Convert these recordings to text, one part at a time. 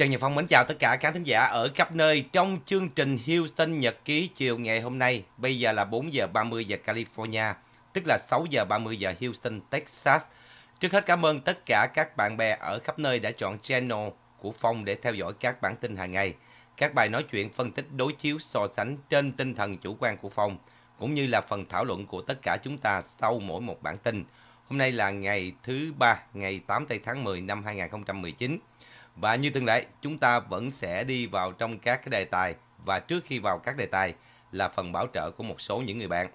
Trần Nhật Phong mến chào tất cả khán thính giả ở khắp nơi trong chương trình Houston Nhật ký chiều ngày hôm nay. Bây giờ là 4 giờ 30 giờ California, tức là 6 giờ 30 giờ Houston, Texas. Trước hết cảm ơn tất cả các bạn bè ở khắp nơi đã chọn channel của Phong để theo dõi các bản tin hàng ngày, các bài nói chuyện phân tích đối chiếu so sánh trên tinh thần chủ quan của Phong, cũng như là phần thảo luận của tất cả chúng ta sau mỗi một bản tin. Hôm nay là ngày thứ ba, ngày 8 tây tháng 10 năm 2019 và như thường lệ, chúng ta vẫn sẽ đi vào trong các cái đề tài và trước khi vào các đề tài là phần bảo trợ của một số những người bạn.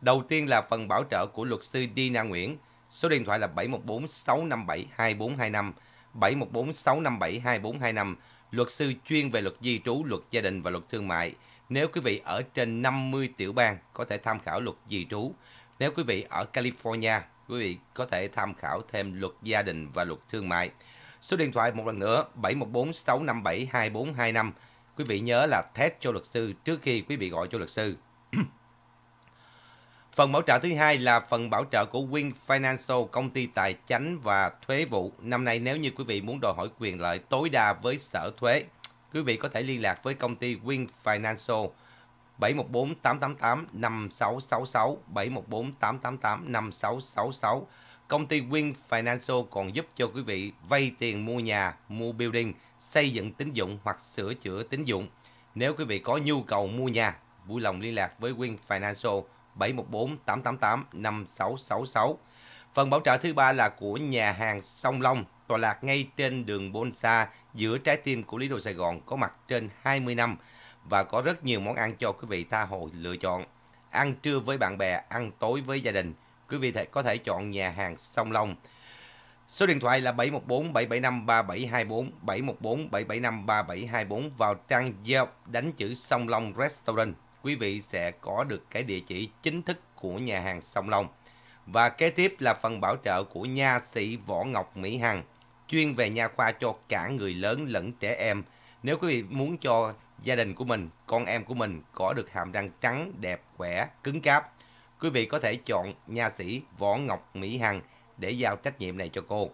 Đầu tiên là phần bảo trợ của luật sư Dina Nguyễn, số điện thoại là 7146572425 7146572425 luật sư chuyên về luật di trú, luật gia đình và luật thương mại. Nếu quý vị ở trên 50 tiểu bang có thể tham khảo luật di trú. Nếu quý vị ở California, quý vị có thể tham khảo thêm luật gia đình và luật thương mại. Số điện thoại một lần nữa 714 657 2425. Quý vị nhớ là test cho luật sư trước khi quý vị gọi cho luật sư. Phần bảo trợ thứ hai là phần bảo trợ của Win Financial, công ty tài chánh và thuế vụ. Năm nay nếu như quý vị muốn đòi hỏi quyền lợi tối đa với sở thuế, quý vị có thể liên lạc với công ty Win Financial 714 888 5666 714 888 5666 Công ty Win Financial còn giúp cho quý vị vay tiền mua nhà, mua building, xây dựng tín dụng hoặc sửa chữa tín dụng. Nếu quý vị có nhu cầu mua nhà, vui lòng liên lạc với Win Financial 714 888 5666. Phần bảo trợ thứ ba là của nhà hàng Song Long, tọa lạc ngay trên đường Bôn Sa, giữa trái tim của Lý Đô Sài Gòn có mặt trên 20 năm và có rất nhiều món ăn cho quý vị tha hồ lựa chọn. Ăn trưa với bạn bè, ăn tối với gia đình – Quý vị có thể chọn nhà hàng Song Long. Số điện thoại là 714 775 3724 714 775 3724 vào trang giao đánh chữ Song Long Restaurant. Quý vị sẽ có được cái địa chỉ chính thức của nhà hàng Song Long. Và kế tiếp là phần bảo trợ của nha sĩ Võ Ngọc Mỹ Hằng, chuyên về nha khoa cho cả người lớn lẫn trẻ em. Nếu quý vị muốn cho gia đình của mình, con em của mình có được hàm răng trắng, đẹp, khỏe, cứng cáp Quý vị có thể chọn nha sĩ Võ Ngọc Mỹ Hằng để giao trách nhiệm này cho cô.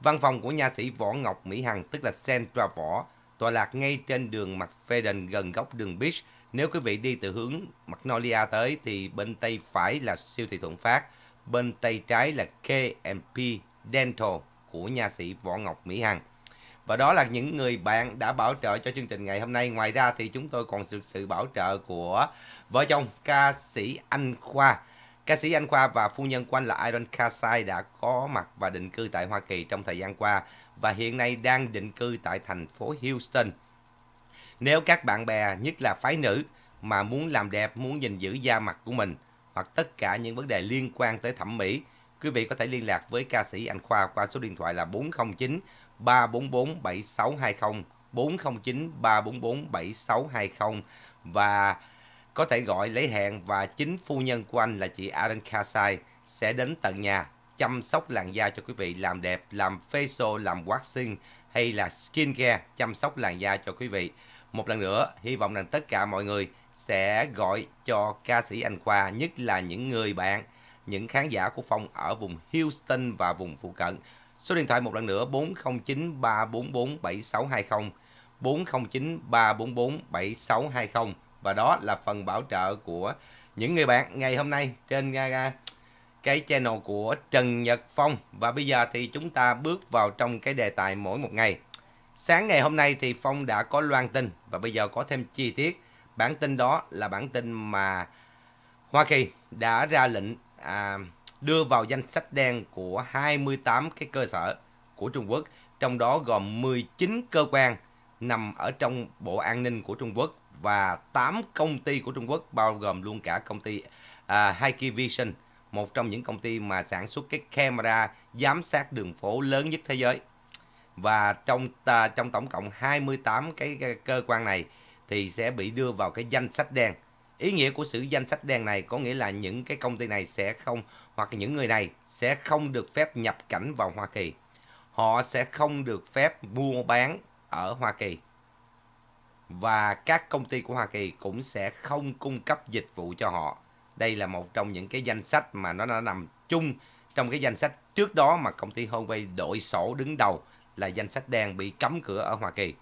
Văn phòng của nha sĩ Võ Ngọc Mỹ Hằng, tức là Centra Võ, tọa lạc ngay trên đường mặt phê gần góc đường Beach. Nếu quý vị đi từ hướng Magnolia tới thì bên tay phải là siêu thị Thuận Phát, bên tay trái là KMP Dental của nha sĩ Võ Ngọc Mỹ Hằng và đó là những người bạn đã bảo trợ cho chương trình ngày hôm nay ngoài ra thì chúng tôi còn được sự bảo trợ của vợ chồng ca sĩ anh khoa Ca sĩ Anh Khoa và phu nhân của anh là Iron Kasai đã có mặt và định cư tại Hoa Kỳ trong thời gian qua và hiện nay đang định cư tại thành phố Houston. Nếu các bạn bè, nhất là phái nữ mà muốn làm đẹp, muốn gìn giữ da mặt của mình hoặc tất cả những vấn đề liên quan tới thẩm mỹ, quý vị có thể liên lạc với ca sĩ Anh Khoa qua số điện thoại là 409 344 7620 409 344 7620 và có thể gọi lấy hẹn và chính phu nhân của anh là chị Aaron Kasai sẽ đến tận nhà chăm sóc làn da cho quý vị làm đẹp, làm facial, làm waxing hay là skin care chăm sóc làn da cho quý vị. Một lần nữa, hy vọng rằng tất cả mọi người sẽ gọi cho ca sĩ Anh Khoa, nhất là những người bạn, những khán giả của Phong ở vùng Houston và vùng phụ cận Số điện thoại một lần nữa 409 344 7620 409 344 7620 và đó là phần bảo trợ của những người bạn ngày hôm nay trên à, à, cái channel của Trần Nhật Phong và bây giờ thì chúng ta bước vào trong cái đề tài mỗi một ngày. Sáng ngày hôm nay thì Phong đã có loan tin và bây giờ có thêm chi tiết. Bản tin đó là bản tin mà Hoa Kỳ đã ra lệnh à, đưa vào danh sách đen của 28 cái cơ sở của Trung Quốc, trong đó gồm 19 cơ quan nằm ở trong Bộ An ninh của Trung Quốc và 8 công ty của Trung Quốc bao gồm luôn cả công ty uh, à, Hikey Vision, một trong những công ty mà sản xuất cái camera giám sát đường phố lớn nhất thế giới. Và trong uh, trong tổng cộng 28 cái, cái cơ quan này thì sẽ bị đưa vào cái danh sách đen. Ý nghĩa của sự danh sách đen này có nghĩa là những cái công ty này sẽ không hoặc những người này sẽ không được phép nhập cảnh vào Hoa Kỳ. Họ sẽ không được phép mua bán ở Hoa Kỳ. Và các công ty của Hoa Kỳ cũng sẽ không cung cấp dịch vụ cho họ. Đây là một trong những cái danh sách mà nó đã nằm chung trong cái danh sách trước đó mà công ty Huawei đội sổ đứng đầu là danh sách đen bị cấm cửa ở Hoa Kỳ.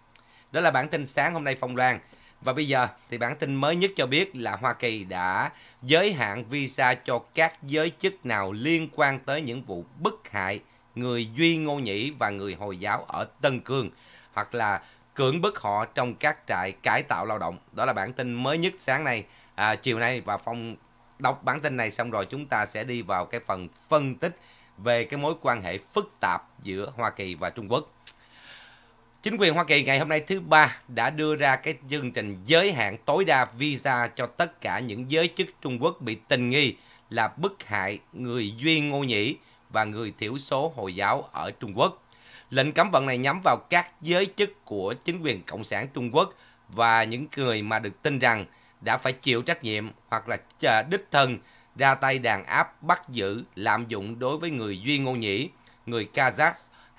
Đó là bản tin sáng hôm nay Phong Loan. Và bây giờ thì bản tin mới nhất cho biết là Hoa Kỳ đã giới hạn visa cho các giới chức nào liên quan tới những vụ bức hại người Duy Ngô Nhĩ và người Hồi giáo ở Tân Cương hoặc là cưỡng bức họ trong các trại cải tạo lao động. Đó là bản tin mới nhất sáng nay, à, chiều nay và Phong đọc bản tin này xong rồi chúng ta sẽ đi vào cái phần phân tích về cái mối quan hệ phức tạp giữa Hoa Kỳ và Trung Quốc. Chính quyền Hoa Kỳ ngày hôm nay thứ ba đã đưa ra cái chương trình giới hạn tối đa visa cho tất cả những giới chức Trung Quốc bị tình nghi là bức hại người Duy Ngô Nhĩ và người thiểu số Hồi giáo ở Trung Quốc. Lệnh cấm vận này nhắm vào các giới chức của chính quyền Cộng sản Trung Quốc và những người mà được tin rằng đã phải chịu trách nhiệm hoặc là đích thân ra tay đàn áp bắt giữ lạm dụng đối với người Duy Ngô Nhĩ, người Kazakh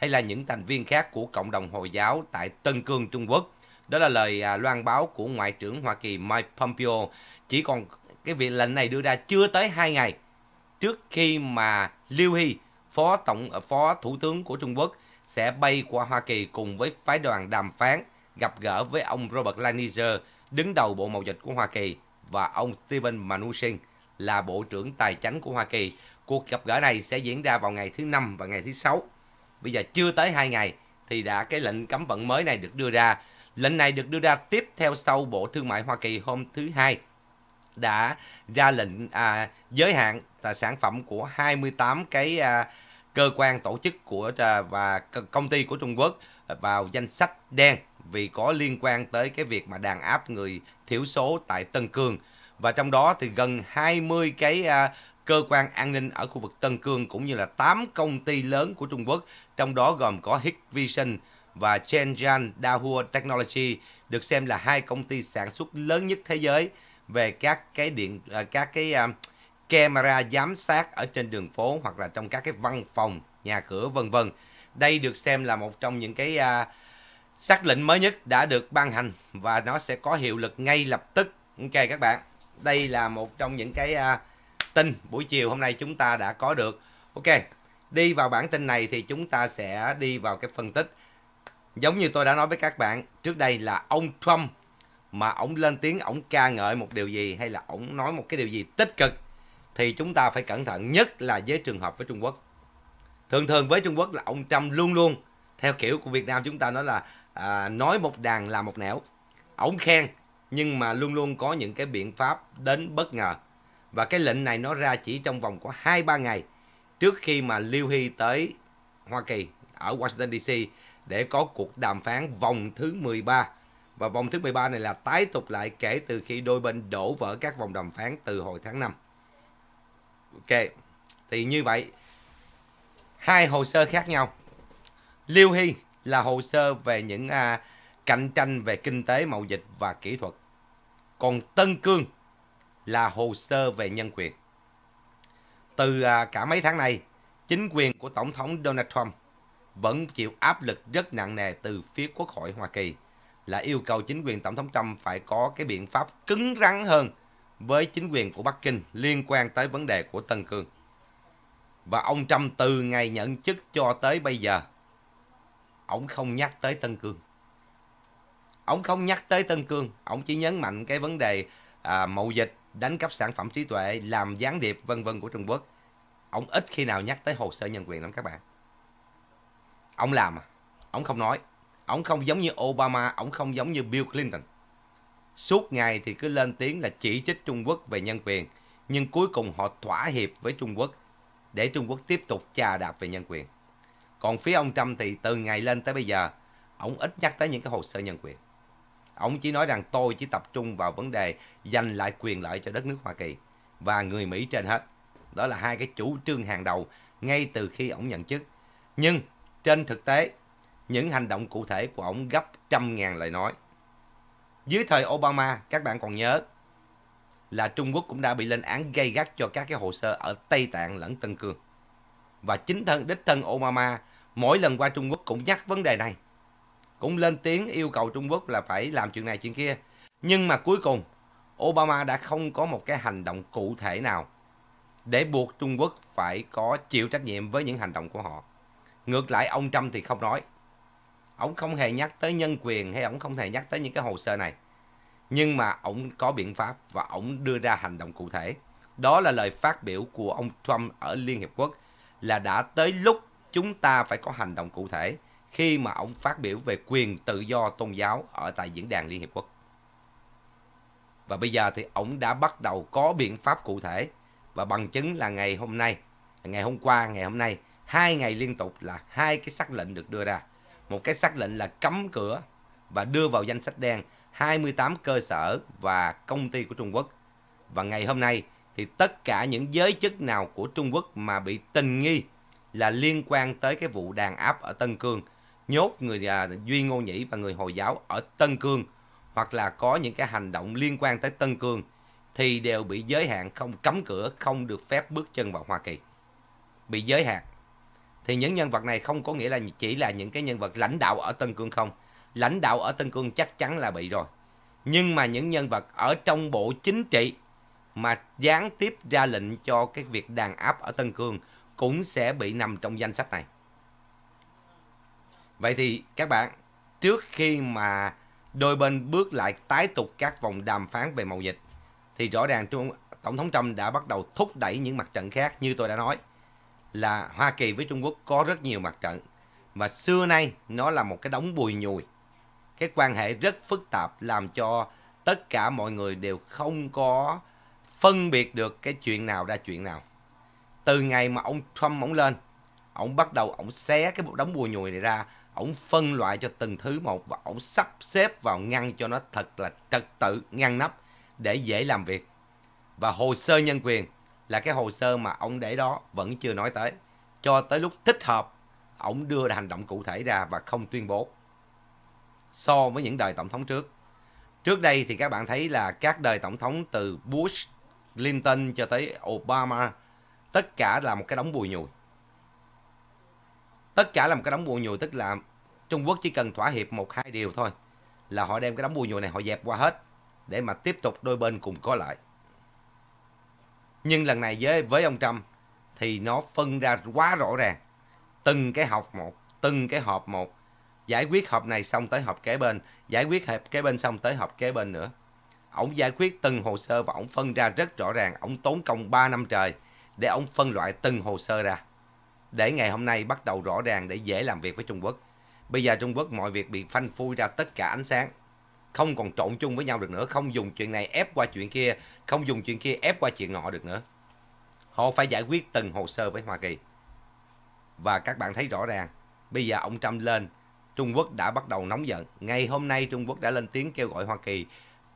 hay là những thành viên khác của cộng đồng Hồi giáo tại Tân Cương, Trung Quốc. Đó là lời à, loan báo của Ngoại trưởng Hoa Kỳ Mike Pompeo. Chỉ còn cái việc lệnh này đưa ra chưa tới 2 ngày trước khi mà Liu He, phó tổng à, phó thủ tướng của Trung Quốc sẽ bay qua Hoa Kỳ cùng với phái đoàn đàm phán gặp gỡ với ông Robert Lighthizer, đứng đầu Bộ Mậu dịch của Hoa Kỳ và ông Steven Mnuchin là Bộ trưởng Tài chính của Hoa Kỳ. Cuộc gặp gỡ này sẽ diễn ra vào ngày thứ Năm và ngày thứ Sáu bây giờ chưa tới 2 ngày thì đã cái lệnh cấm vận mới này được đưa ra. Lệnh này được đưa ra tiếp theo sau Bộ Thương mại Hoa Kỳ hôm thứ Hai đã ra lệnh à, giới hạn là sản phẩm của 28 cái à, cơ quan tổ chức của à, và công ty của Trung Quốc vào danh sách đen vì có liên quan tới cái việc mà đàn áp người thiểu số tại Tân Cương và trong đó thì gần 20 cái à, cơ quan an ninh ở khu vực Tân Cương cũng như là 8 công ty lớn của Trung Quốc, trong đó gồm có Hikvision và Shenzhen Dahua Technology được xem là hai công ty sản xuất lớn nhất thế giới về các cái điện à, các cái uh, camera giám sát ở trên đường phố hoặc là trong các cái văn phòng, nhà cửa vân vân. Đây được xem là một trong những cái uh, xác lệnh mới nhất đã được ban hành và nó sẽ có hiệu lực ngay lập tức. Ok các bạn. Đây là một trong những cái uh, tin buổi chiều hôm nay chúng ta đã có được. Ok, đi vào bản tin này thì chúng ta sẽ đi vào cái phân tích. Giống như tôi đã nói với các bạn, trước đây là ông Trump mà ông lên tiếng ông ca ngợi một điều gì hay là ông nói một cái điều gì tích cực thì chúng ta phải cẩn thận nhất là với trường hợp với Trung Quốc. Thường thường với Trung Quốc là ông Trump luôn luôn theo kiểu của Việt Nam chúng ta nói là à, nói một đàn là một nẻo. ông khen nhưng mà luôn luôn có những cái biện pháp đến bất ngờ. Và cái lệnh này nó ra chỉ trong vòng có 2-3 ngày trước khi mà Liu Hy tới Hoa Kỳ ở Washington DC để có cuộc đàm phán vòng thứ 13. Và vòng thứ 13 này là tái tục lại kể từ khi đôi bên đổ vỡ các vòng đàm phán từ hồi tháng 5. Ok, thì như vậy, hai hồ sơ khác nhau. Liêu Hy là hồ sơ về những à, cạnh tranh về kinh tế, mậu dịch và kỹ thuật. Còn Tân Cương là hồ sơ về nhân quyền. Từ à, cả mấy tháng này, chính quyền của Tổng thống Donald Trump vẫn chịu áp lực rất nặng nề từ phía Quốc hội Hoa Kỳ là yêu cầu chính quyền Tổng thống Trump phải có cái biện pháp cứng rắn hơn với chính quyền của Bắc Kinh liên quan tới vấn đề của Tân Cương. Và ông Trump từ ngày nhận chức cho tới bây giờ, ông không nhắc tới Tân Cương. Ông không nhắc tới Tân Cương, ông chỉ nhấn mạnh cái vấn đề à, mậu dịch đánh cắp sản phẩm trí tuệ, làm gián điệp vân vân của Trung Quốc. Ông ít khi nào nhắc tới hồ sơ nhân quyền lắm các bạn. Ông làm, à? ông không nói. Ông không giống như Obama, ông không giống như Bill Clinton. Suốt ngày thì cứ lên tiếng là chỉ trích Trung Quốc về nhân quyền, nhưng cuối cùng họ thỏa hiệp với Trung Quốc để Trung Quốc tiếp tục chà đạp về nhân quyền. Còn phía ông Trump thì từ ngày lên tới bây giờ, ông ít nhắc tới những cái hồ sơ nhân quyền ông chỉ nói rằng tôi chỉ tập trung vào vấn đề giành lại quyền lợi cho đất nước Hoa Kỳ và người Mỹ trên hết đó là hai cái chủ trương hàng đầu ngay từ khi ông nhận chức nhưng trên thực tế những hành động cụ thể của ông gấp trăm ngàn lời nói dưới thời Obama các bạn còn nhớ là Trung Quốc cũng đã bị lên án gây gắt cho các cái hồ sơ ở Tây Tạng lẫn Tân Cương và chính thân đích thân Obama mỗi lần qua Trung Quốc cũng nhắc vấn đề này cũng lên tiếng yêu cầu Trung Quốc là phải làm chuyện này chuyện kia. Nhưng mà cuối cùng Obama đã không có một cái hành động cụ thể nào để buộc Trung Quốc phải có chịu trách nhiệm với những hành động của họ. Ngược lại ông Trump thì không nói. Ông không hề nhắc tới nhân quyền hay ông không hề nhắc tới những cái hồ sơ này. Nhưng mà ông có biện pháp và ông đưa ra hành động cụ thể. Đó là lời phát biểu của ông Trump ở Liên Hiệp Quốc là đã tới lúc chúng ta phải có hành động cụ thể khi mà ông phát biểu về quyền tự do tôn giáo ở tại diễn đàn Liên Hiệp Quốc. Và bây giờ thì ông đã bắt đầu có biện pháp cụ thể và bằng chứng là ngày hôm nay, ngày hôm qua, ngày hôm nay, hai ngày liên tục là hai cái xác lệnh được đưa ra. Một cái xác lệnh là cấm cửa và đưa vào danh sách đen 28 cơ sở và công ty của Trung Quốc. Và ngày hôm nay thì tất cả những giới chức nào của Trung Quốc mà bị tình nghi là liên quan tới cái vụ đàn áp ở Tân Cương – nhốt người à, Duy Ngô Nhĩ và người Hồi giáo ở Tân Cương hoặc là có những cái hành động liên quan tới Tân Cương thì đều bị giới hạn không cấm cửa, không được phép bước chân vào Hoa Kỳ. Bị giới hạn. Thì những nhân vật này không có nghĩa là chỉ là những cái nhân vật lãnh đạo ở Tân Cương không. Lãnh đạo ở Tân Cương chắc chắn là bị rồi. Nhưng mà những nhân vật ở trong bộ chính trị mà gián tiếp ra lệnh cho cái việc đàn áp ở Tân Cương cũng sẽ bị nằm trong danh sách này. Vậy thì các bạn, trước khi mà đôi bên bước lại tái tục các vòng đàm phán về mậu dịch thì rõ ràng Trung Tổng thống Trump đã bắt đầu thúc đẩy những mặt trận khác như tôi đã nói là Hoa Kỳ với Trung Quốc có rất nhiều mặt trận và xưa nay nó là một cái đống bùi nhùi. Cái quan hệ rất phức tạp làm cho tất cả mọi người đều không có phân biệt được cái chuyện nào ra chuyện nào. Từ ngày mà ông Trump ổng lên, ổng bắt đầu ổng xé cái đống bùi nhùi này ra ổng phân loại cho từng thứ một và ổng sắp xếp vào ngăn cho nó thật là trật tự ngăn nắp để dễ làm việc và hồ sơ nhân quyền là cái hồ sơ mà ông để đó vẫn chưa nói tới cho tới lúc thích hợp ổng đưa hành động cụ thể ra và không tuyên bố so với những đời tổng thống trước trước đây thì các bạn thấy là các đời tổng thống từ Bush Clinton cho tới Obama tất cả là một cái đống bùi nhùi tất cả là một cái đống bùa nhùi tức là Trung Quốc chỉ cần thỏa hiệp một hai điều thôi là họ đem cái đống bùa nhùi này họ dẹp qua hết để mà tiếp tục đôi bên cùng có lợi Nhưng lần này với với ông Trump thì nó phân ra quá rõ ràng. Từng cái học một, từng cái họp một. Giải quyết họp này xong tới họp kế bên, giải quyết họp kế bên xong tới họp kế bên nữa. Ông giải quyết từng hồ sơ và ông phân ra rất rõ ràng. Ông tốn công 3 năm trời để ông phân loại từng hồ sơ ra để ngày hôm nay bắt đầu rõ ràng để dễ làm việc với Trung Quốc. Bây giờ Trung Quốc mọi việc bị phanh phui ra tất cả ánh sáng. Không còn trộn chung với nhau được nữa, không dùng chuyện này ép qua chuyện kia, không dùng chuyện kia ép qua chuyện nọ được nữa. Họ phải giải quyết từng hồ sơ với Hoa Kỳ. Và các bạn thấy rõ ràng, bây giờ ông Trump lên, Trung Quốc đã bắt đầu nóng giận. Ngày hôm nay Trung Quốc đã lên tiếng kêu gọi Hoa Kỳ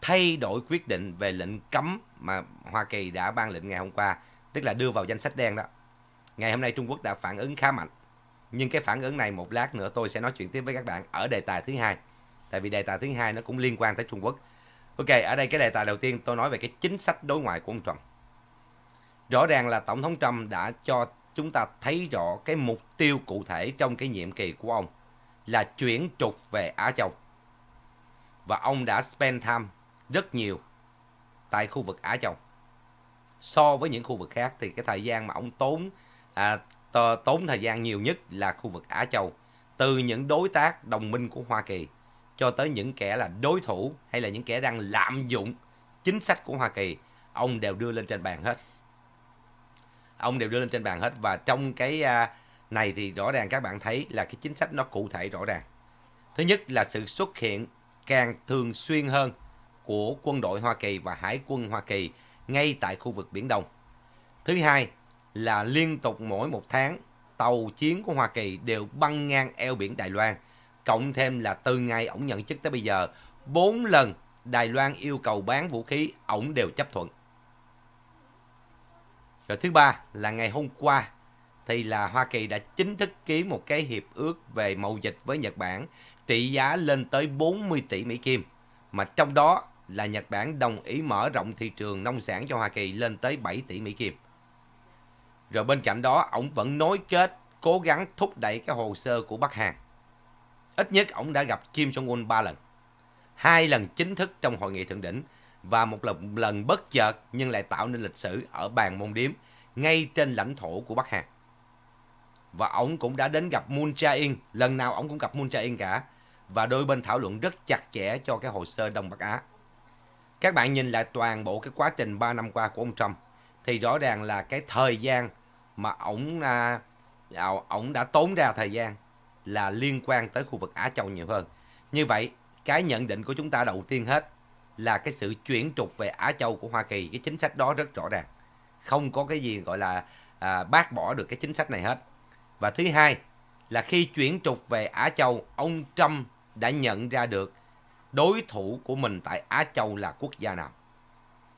thay đổi quyết định về lệnh cấm mà Hoa Kỳ đã ban lệnh ngày hôm qua, tức là đưa vào danh sách đen đó. Ngày hôm nay Trung Quốc đã phản ứng khá mạnh. Nhưng cái phản ứng này một lát nữa tôi sẽ nói chuyện tiếp với các bạn ở đề tài thứ hai. Tại vì đề tài thứ hai nó cũng liên quan tới Trung Quốc. Ok, ở đây cái đề tài đầu tiên tôi nói về cái chính sách đối ngoại của ông Trump. Rõ ràng là Tổng thống Trump đã cho chúng ta thấy rõ cái mục tiêu cụ thể trong cái nhiệm kỳ của ông là chuyển trục về Á Châu. Và ông đã spend time rất nhiều tại khu vực Á Châu. So với những khu vực khác thì cái thời gian mà ông tốn à, tốn thời gian nhiều nhất là khu vực Á Châu, từ những đối tác đồng minh của Hoa Kỳ cho tới những kẻ là đối thủ hay là những kẻ đang lạm dụng chính sách của Hoa Kỳ, ông đều đưa lên trên bàn hết. Ông đều đưa lên trên bàn hết và trong cái à, này thì rõ ràng các bạn thấy là cái chính sách nó cụ thể rõ ràng. Thứ nhất là sự xuất hiện càng thường xuyên hơn của quân đội Hoa Kỳ và hải quân Hoa Kỳ ngay tại khu vực Biển Đông. Thứ hai là liên tục mỗi một tháng tàu chiến của Hoa Kỳ đều băng ngang eo biển Đài Loan. Cộng thêm là từ ngày ổng nhận chức tới bây giờ, bốn lần Đài Loan yêu cầu bán vũ khí, ổng đều chấp thuận. Rồi thứ ba là ngày hôm qua thì là Hoa Kỳ đã chính thức ký một cái hiệp ước về mậu dịch với Nhật Bản trị giá lên tới 40 tỷ Mỹ Kim. Mà trong đó là Nhật Bản đồng ý mở rộng thị trường nông sản cho Hoa Kỳ lên tới 7 tỷ Mỹ Kim. Rồi bên cạnh đó, ông vẫn nối kết, cố gắng thúc đẩy cái hồ sơ của Bắc Hàn. Ít nhất ông đã gặp Kim Jong-un 3 lần. Hai lần chính thức trong hội nghị thượng đỉnh và một lần, lần bất chợt nhưng lại tạo nên lịch sử ở bàn môn điếm ngay trên lãnh thổ của Bắc Hàn. Và ông cũng đã đến gặp Moon Jae-in, lần nào ông cũng gặp Moon Jae-in cả. Và đôi bên thảo luận rất chặt chẽ cho cái hồ sơ Đông Bắc Á. Các bạn nhìn lại toàn bộ cái quá trình 3 năm qua của ông Trump thì rõ ràng là cái thời gian mà ổng à, à, ổng đã tốn ra thời gian là liên quan tới khu vực Á Châu nhiều hơn. Như vậy, cái nhận định của chúng ta đầu tiên hết là cái sự chuyển trục về Á Châu của Hoa Kỳ, cái chính sách đó rất rõ ràng. Không có cái gì gọi là à, bác bỏ được cái chính sách này hết. Và thứ hai là khi chuyển trục về Á Châu, ông Trump đã nhận ra được đối thủ của mình tại Á Châu là quốc gia nào.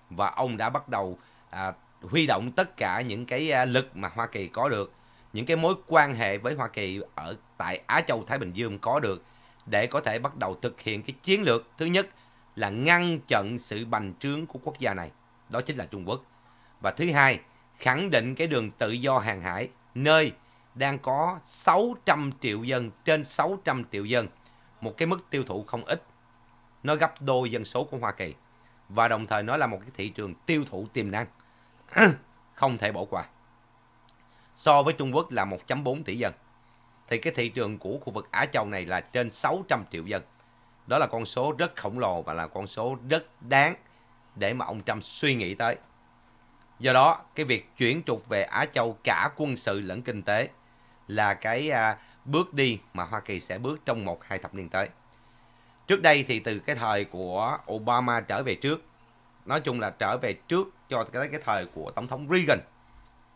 Và ông đã bắt đầu à, huy động tất cả những cái à, lực mà Hoa Kỳ có được, những cái mối quan hệ với Hoa Kỳ ở tại Á Châu Thái Bình Dương có được để có thể bắt đầu thực hiện cái chiến lược thứ nhất là ngăn chặn sự bành trướng của quốc gia này, đó chính là Trung Quốc. Và thứ hai, khẳng định cái đường tự do hàng hải nơi đang có 600 triệu dân trên 600 triệu dân, một cái mức tiêu thụ không ít. Nó gấp đôi dân số của Hoa Kỳ và đồng thời nó là một cái thị trường tiêu thụ tiềm năng. không thể bỏ qua. So với Trung Quốc là 1.4 tỷ dân, thì cái thị trường của khu vực Á Châu này là trên 600 triệu dân. Đó là con số rất khổng lồ và là con số rất đáng để mà ông Trump suy nghĩ tới. Do đó, cái việc chuyển trục về Á Châu cả quân sự lẫn kinh tế là cái à, bước đi mà Hoa Kỳ sẽ bước trong một hai thập niên tới. Trước đây thì từ cái thời của Obama trở về trước, nói chung là trở về trước cho cái cái thời của tổng thống Reagan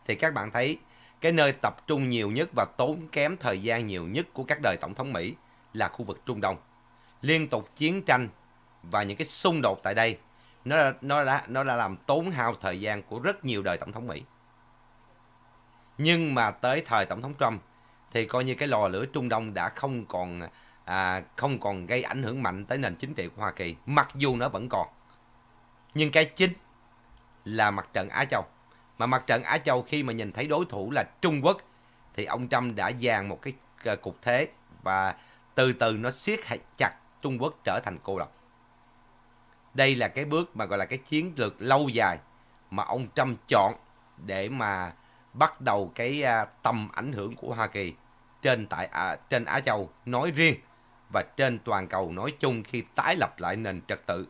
thì các bạn thấy cái nơi tập trung nhiều nhất và tốn kém thời gian nhiều nhất của các đời tổng thống Mỹ là khu vực Trung Đông. Liên tục chiến tranh và những cái xung đột tại đây nó nó đã nó đã làm tốn hao thời gian của rất nhiều đời tổng thống Mỹ. Nhưng mà tới thời tổng thống Trump thì coi như cái lò lửa Trung Đông đã không còn à, không còn gây ảnh hưởng mạnh tới nền chính trị của Hoa Kỳ, mặc dù nó vẫn còn. Nhưng cái chính là mặt trận Á Châu. Mà mặt trận Á Châu khi mà nhìn thấy đối thủ là Trung Quốc thì ông Trump đã dàn một cái ờ, cục thế và từ từ nó siết chặt Trung Quốc trở thành cô độc. Đây là cái bước mà gọi là cái chiến lược lâu dài mà ông Trump chọn để mà bắt đầu cái à, tầm ảnh hưởng của Hoa Kỳ trên tại à, trên Á Châu nói riêng và trên toàn cầu nói chung khi tái lập lại nền trật tự.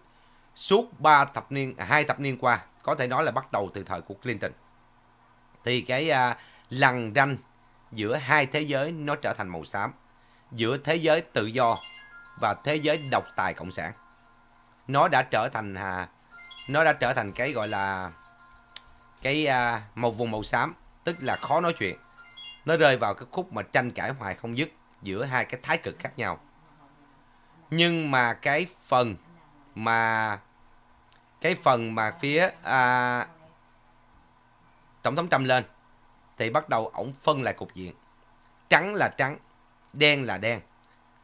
Suốt 3 thập niên, hai thập niên qua, có thể nói là bắt đầu từ thời của Clinton. Thì cái à, lằn ranh giữa hai thế giới nó trở thành màu xám, giữa thế giới tự do và thế giới độc tài cộng sản. Nó đã trở thành à, nó đã trở thành cái gọi là cái à, một vùng màu xám, tức là khó nói chuyện. Nó rơi vào cái khúc mà tranh cãi hoài không dứt giữa hai cái thái cực khác nhau. Nhưng mà cái phần mà cái phần mà phía à, tổng thống Trump lên thì bắt đầu ổng phân lại cục diện. Trắng là trắng, đen là đen.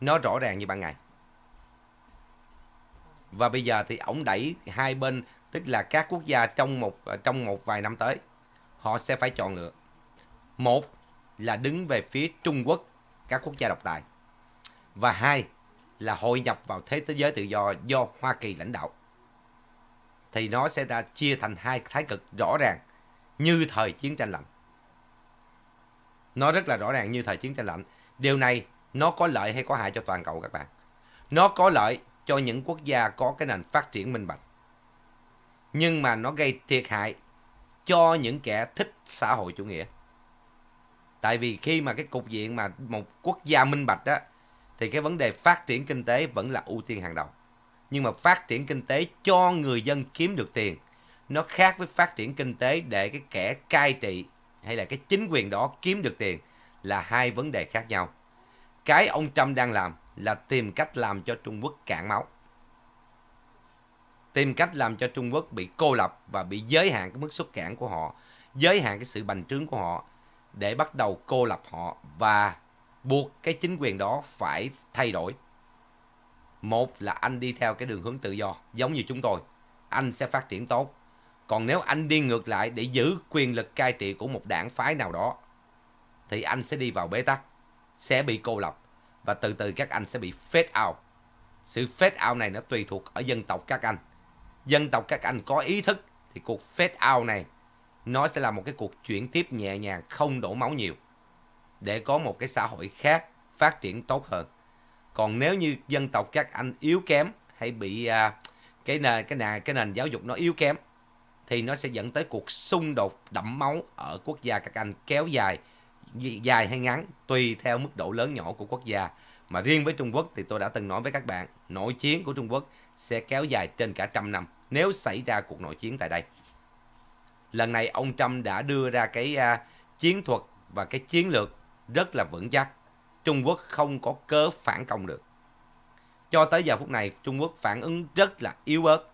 Nó rõ ràng như ban ngày. Và bây giờ thì ổng đẩy hai bên tức là các quốc gia trong một à, trong một vài năm tới họ sẽ phải chọn lựa. Một là đứng về phía Trung Quốc, các quốc gia độc tài. Và hai là hội nhập vào thế giới tự do do Hoa Kỳ lãnh đạo thì nó sẽ ra chia thành hai thái cực rõ ràng như thời chiến tranh lạnh. Nó rất là rõ ràng như thời chiến tranh lạnh. Điều này nó có lợi hay có hại cho toàn cầu các bạn? Nó có lợi cho những quốc gia có cái nền phát triển minh bạch. Nhưng mà nó gây thiệt hại cho những kẻ thích xã hội chủ nghĩa. Tại vì khi mà cái cục diện mà một quốc gia minh bạch đó thì cái vấn đề phát triển kinh tế vẫn là ưu tiên hàng đầu nhưng mà phát triển kinh tế cho người dân kiếm được tiền nó khác với phát triển kinh tế để cái kẻ cai trị hay là cái chính quyền đó kiếm được tiền là hai vấn đề khác nhau cái ông trump đang làm là tìm cách làm cho trung quốc cạn máu tìm cách làm cho trung quốc bị cô lập và bị giới hạn cái mức xuất cảng của họ giới hạn cái sự bành trướng của họ để bắt đầu cô lập họ và buộc cái chính quyền đó phải thay đổi một là anh đi theo cái đường hướng tự do giống như chúng tôi anh sẽ phát triển tốt còn nếu anh đi ngược lại để giữ quyền lực cai trị của một đảng phái nào đó thì anh sẽ đi vào bế tắc sẽ bị cô lập và từ từ các anh sẽ bị fade out sự fade out này nó tùy thuộc ở dân tộc các anh dân tộc các anh có ý thức thì cuộc fade out này nó sẽ là một cái cuộc chuyển tiếp nhẹ nhàng không đổ máu nhiều để có một cái xã hội khác phát triển tốt hơn còn nếu như dân tộc các anh yếu kém hay bị à, cái nền cái nền cái nền giáo dục nó yếu kém thì nó sẽ dẫn tới cuộc xung đột đẫm máu ở quốc gia các anh kéo dài dài hay ngắn tùy theo mức độ lớn nhỏ của quốc gia mà riêng với Trung Quốc thì tôi đã từng nói với các bạn nội chiến của Trung Quốc sẽ kéo dài trên cả trăm năm nếu xảy ra cuộc nội chiến tại đây lần này ông Trump đã đưa ra cái uh, chiến thuật và cái chiến lược rất là vững chắc Trung Quốc không có cớ phản công được. Cho tới giờ phút này, Trung Quốc phản ứng rất là yếu ớt.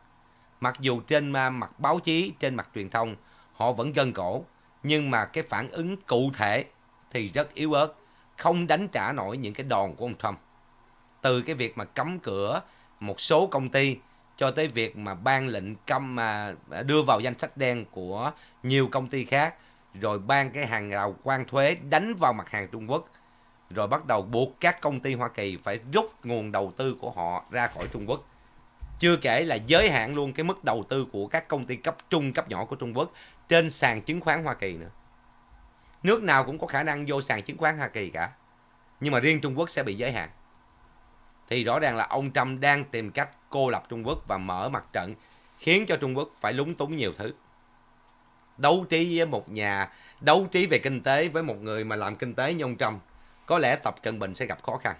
Mặc dù trên mặt báo chí, trên mặt truyền thông, họ vẫn gân cổ. Nhưng mà cái phản ứng cụ thể thì rất yếu ớt. Không đánh trả nổi những cái đòn của ông Trump. Từ cái việc mà cấm cửa một số công ty cho tới việc mà ban lệnh cấm mà à, đưa vào danh sách đen của nhiều công ty khác rồi ban cái hàng rào quan thuế đánh vào mặt hàng Trung Quốc rồi bắt đầu buộc các công ty Hoa Kỳ phải rút nguồn đầu tư của họ ra khỏi Trung Quốc. Chưa kể là giới hạn luôn cái mức đầu tư của các công ty cấp trung cấp nhỏ của Trung Quốc trên sàn chứng khoán Hoa Kỳ nữa. Nước nào cũng có khả năng vô sàn chứng khoán Hoa Kỳ cả. Nhưng mà riêng Trung Quốc sẽ bị giới hạn. Thì rõ ràng là ông Trump đang tìm cách cô lập Trung Quốc và mở mặt trận khiến cho Trung Quốc phải lúng túng nhiều thứ. Đấu trí với một nhà, đấu trí về kinh tế với một người mà làm kinh tế như ông Trump có lẽ Tập Cận Bình sẽ gặp khó khăn.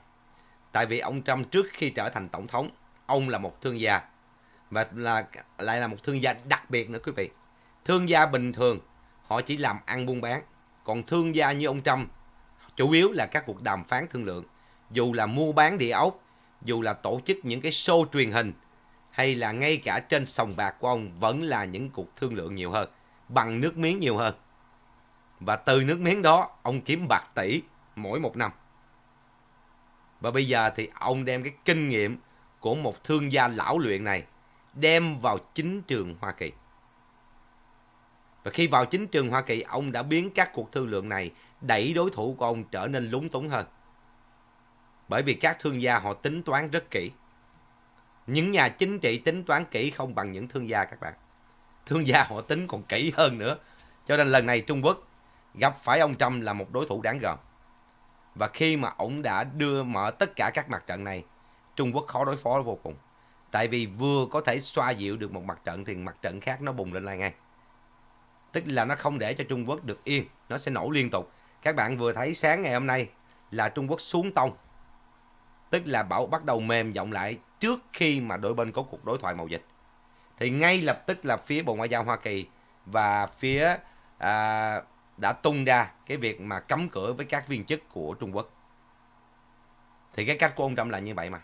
Tại vì ông Trump trước khi trở thành tổng thống, ông là một thương gia và là lại là một thương gia đặc biệt nữa quý vị. Thương gia bình thường họ chỉ làm ăn buôn bán, còn thương gia như ông Trump chủ yếu là các cuộc đàm phán thương lượng, dù là mua bán địa ốc, dù là tổ chức những cái show truyền hình hay là ngay cả trên sòng bạc của ông vẫn là những cuộc thương lượng nhiều hơn, bằng nước miếng nhiều hơn. Và từ nước miếng đó ông kiếm bạc tỷ mỗi một năm. Và bây giờ thì ông đem cái kinh nghiệm của một thương gia lão luyện này đem vào chính trường Hoa Kỳ. Và khi vào chính trường Hoa Kỳ, ông đã biến các cuộc thương lượng này đẩy đối thủ của ông trở nên lúng túng hơn. Bởi vì các thương gia họ tính toán rất kỹ. Những nhà chính trị tính toán kỹ không bằng những thương gia các bạn. Thương gia họ tính còn kỹ hơn nữa. Cho nên lần này Trung Quốc gặp phải ông Trump là một đối thủ đáng gờm. Và khi mà ổng đã đưa mở tất cả các mặt trận này, Trung Quốc khó đối phó vô cùng. Tại vì vừa có thể xoa dịu được một mặt trận thì mặt trận khác nó bùng lên lại ngay. Tức là nó không để cho Trung Quốc được yên, nó sẽ nổ liên tục. Các bạn vừa thấy sáng ngày hôm nay là Trung Quốc xuống tông. Tức là bảo bắt đầu mềm giọng lại trước khi mà đôi bên có cuộc đối thoại màu dịch. Thì ngay lập tức là phía Bộ Ngoại giao Hoa Kỳ và phía à, đã tung ra cái việc mà cấm cửa với các viên chức của Trung Quốc. Thì cái cách của ông Trump là như vậy mà.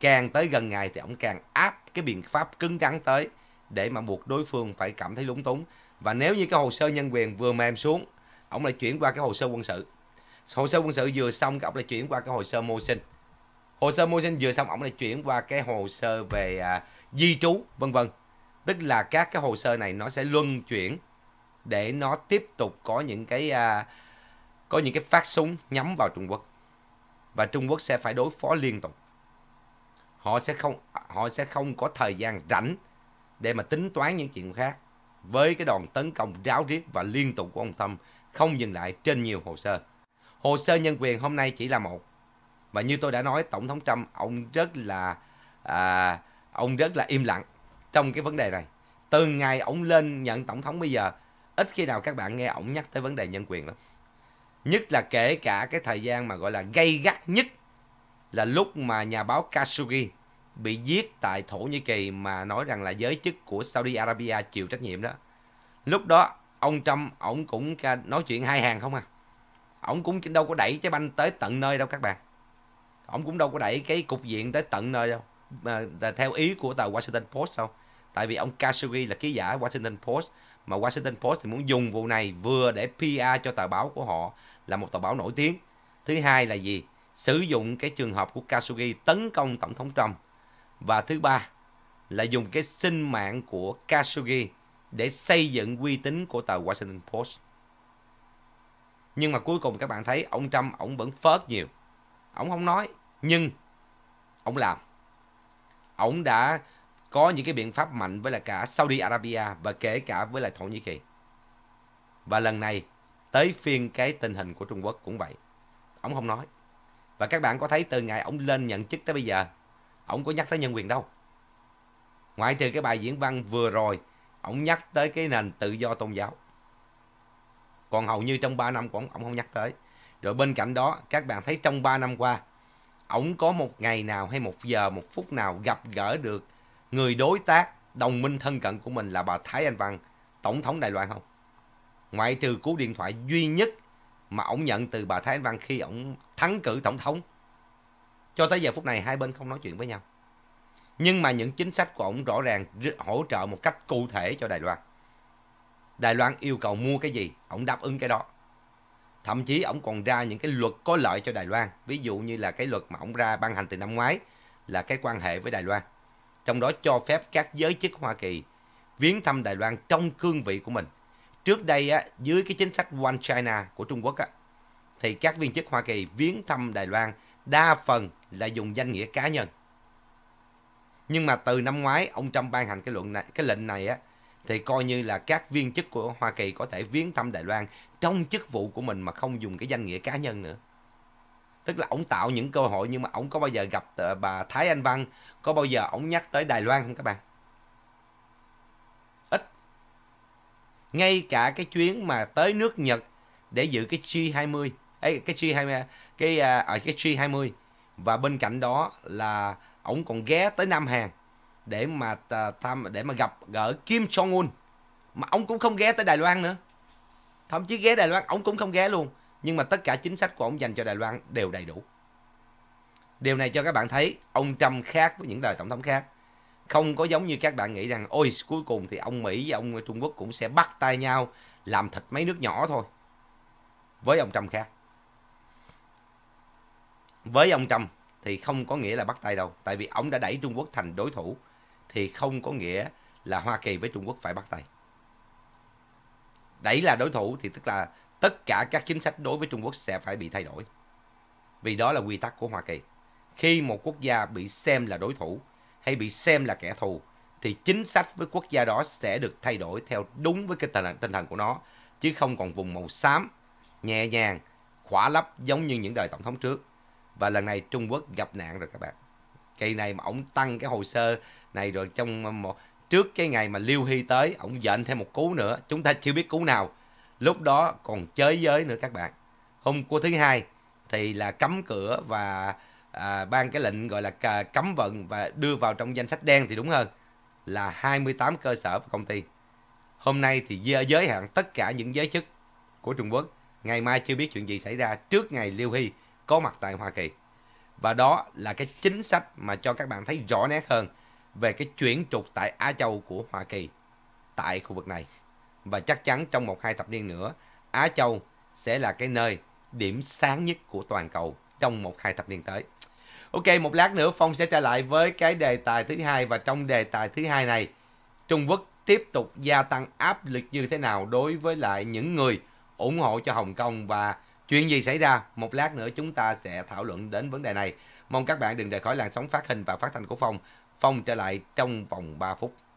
Càng tới gần ngày thì ông càng áp cái biện pháp cứng rắn tới để mà buộc đối phương phải cảm thấy lúng túng. Và nếu như cái hồ sơ nhân quyền vừa mềm xuống, ông lại chuyển qua cái hồ sơ quân sự. Hồ sơ quân sự vừa xong, ông lại chuyển qua cái hồ sơ mô sinh. Hồ sơ mô sinh vừa xong, ông lại chuyển qua cái hồ sơ về à, di trú, vân vân. Tức là các cái hồ sơ này nó sẽ luân chuyển để nó tiếp tục có những cái à, có những cái phát súng nhắm vào Trung Quốc và Trung Quốc sẽ phải đối phó liên tục họ sẽ không họ sẽ không có thời gian rảnh để mà tính toán những chuyện khác với cái đòn tấn công ráo riết và liên tục của ông Tâm không dừng lại trên nhiều hồ sơ hồ sơ nhân quyền hôm nay chỉ là một và như tôi đã nói tổng thống Trump ông rất là à, ông rất là im lặng trong cái vấn đề này từ ngày ông lên nhận tổng thống bây giờ ít khi nào các bạn nghe ổng nhắc tới vấn đề nhân quyền lắm nhất là kể cả cái thời gian mà gọi là gây gắt nhất là lúc mà nhà báo Khashoggi bị giết tại Thổ Nhĩ Kỳ mà nói rằng là giới chức của Saudi Arabia chịu trách nhiệm đó. Lúc đó ông Trump ổng cũng nói chuyện hai hàng không à. Ổng cũng đâu có đẩy trái banh tới tận nơi đâu các bạn. Ổng cũng đâu có đẩy cái cục diện tới tận nơi đâu. Mà, theo ý của tờ Washington Post đâu. Tại vì ông Khashoggi là ký giả Washington Post mà Washington Post thì muốn dùng vụ này vừa để PR cho tờ báo của họ là một tờ báo nổi tiếng. Thứ hai là gì? Sử dụng cái trường hợp của Khashoggi tấn công Tổng thống Trump. Và thứ ba là dùng cái sinh mạng của Khashoggi để xây dựng uy tín của tờ Washington Post. Nhưng mà cuối cùng các bạn thấy ông Trump ông vẫn phớt nhiều. Ông không nói nhưng ông làm. Ông đã có những cái biện pháp mạnh với là cả Saudi Arabia và kể cả với lại Thổ Nhĩ Kỳ. Và lần này tới phiên cái tình hình của Trung Quốc cũng vậy. Ông không nói. Và các bạn có thấy từ ngày ông lên nhận chức tới bây giờ, ông có nhắc tới nhân quyền đâu. Ngoại trừ cái bài diễn văn vừa rồi, ông nhắc tới cái nền tự do tôn giáo. Còn hầu như trong 3 năm của ông, ông không nhắc tới. Rồi bên cạnh đó, các bạn thấy trong 3 năm qua, ông có một ngày nào hay một giờ, một phút nào gặp gỡ được người đối tác, đồng minh thân cận của mình là bà Thái Anh Văn, Tổng thống Đài Loan không? Ngoại trừ cú điện thoại duy nhất mà ông nhận từ bà Thái Anh Văn khi ông thắng cử Tổng thống. Cho tới giờ phút này hai bên không nói chuyện với nhau. Nhưng mà những chính sách của ông rõ ràng hỗ trợ một cách cụ thể cho Đài Loan. Đài Loan yêu cầu mua cái gì, ông đáp ứng cái đó. Thậm chí ông còn ra những cái luật có lợi cho Đài Loan. Ví dụ như là cái luật mà ông ra ban hành từ năm ngoái là cái quan hệ với Đài Loan trong đó cho phép các giới chức Hoa Kỳ viếng thăm Đài Loan trong cương vị của mình. Trước đây á, dưới cái chính sách One China của Trung Quốc á, thì các viên chức Hoa Kỳ viếng thăm Đài Loan đa phần là dùng danh nghĩa cá nhân. Nhưng mà từ năm ngoái ông Trump ban hành cái luận này, cái lệnh này á thì coi như là các viên chức của Hoa Kỳ có thể viếng thăm Đài Loan trong chức vụ của mình mà không dùng cái danh nghĩa cá nhân nữa tức là ổng tạo những cơ hội nhưng mà ổng có bao giờ gặp ờ, bà Thái Anh Văn có bao giờ ổng nhắc tới Đài Loan không các bạn ít ngay cả cái chuyến mà tới nước Nhật để dự cái G20 ấy cái G20 cái ở ờ, ờ, cái G20 và bên cạnh đó là ổng còn ghé tới Nam Hàn để mà tham để mà gặp gỡ Kim Jong Un mà ông cũng không ghé tới Đài Loan nữa thậm chí ghé Đài Loan ông cũng không ghé luôn nhưng mà tất cả chính sách của ông dành cho Đài Loan đều đầy đủ. Điều này cho các bạn thấy ông Trump khác với những đời tổng thống khác. Không có giống như các bạn nghĩ rằng ôi cuối cùng thì ông Mỹ và ông Trung Quốc cũng sẽ bắt tay nhau làm thịt mấy nước nhỏ thôi. Với ông Trump khác. Với ông Trump thì không có nghĩa là bắt tay đâu. Tại vì ông đã đẩy Trung Quốc thành đối thủ thì không có nghĩa là Hoa Kỳ với Trung Quốc phải bắt tay. Đẩy là đối thủ thì tức là tất cả các chính sách đối với Trung Quốc sẽ phải bị thay đổi. Vì đó là quy tắc của Hoa Kỳ. Khi một quốc gia bị xem là đối thủ hay bị xem là kẻ thù thì chính sách với quốc gia đó sẽ được thay đổi theo đúng với cái tình, tinh thần của nó chứ không còn vùng màu xám nhẹ nhàng khỏa lấp giống như những đời tổng thống trước và lần này Trung Quốc gặp nạn rồi các bạn kỳ này mà ông tăng cái hồ sơ này rồi trong một, trước cái ngày mà Liêu Hy tới ông dện thêm một cú nữa chúng ta chưa biết cú nào lúc đó còn chơi giới nữa các bạn hôm của thứ hai thì là cấm cửa và à, ban cái lệnh gọi là cấm vận và đưa vào trong danh sách đen thì đúng hơn là 28 cơ sở và công ty hôm nay thì giới hạn tất cả những giới chức của Trung Quốc ngày mai chưa biết chuyện gì xảy ra trước ngày Liêu Hy có mặt tại Hoa Kỳ và đó là cái chính sách mà cho các bạn thấy rõ nét hơn về cái chuyển trục tại Á Châu của Hoa Kỳ tại khu vực này và chắc chắn trong một hai thập niên nữa, Á Châu sẽ là cái nơi điểm sáng nhất của toàn cầu trong một hai thập niên tới. Ok, một lát nữa Phong sẽ trở lại với cái đề tài thứ hai và trong đề tài thứ hai này, Trung Quốc tiếp tục gia tăng áp lực như thế nào đối với lại những người ủng hộ cho Hồng Kông và chuyện gì xảy ra. Một lát nữa chúng ta sẽ thảo luận đến vấn đề này. Mong các bạn đừng rời khỏi làn sóng phát hình và phát thanh của Phong. Phong trở lại trong vòng 3 phút.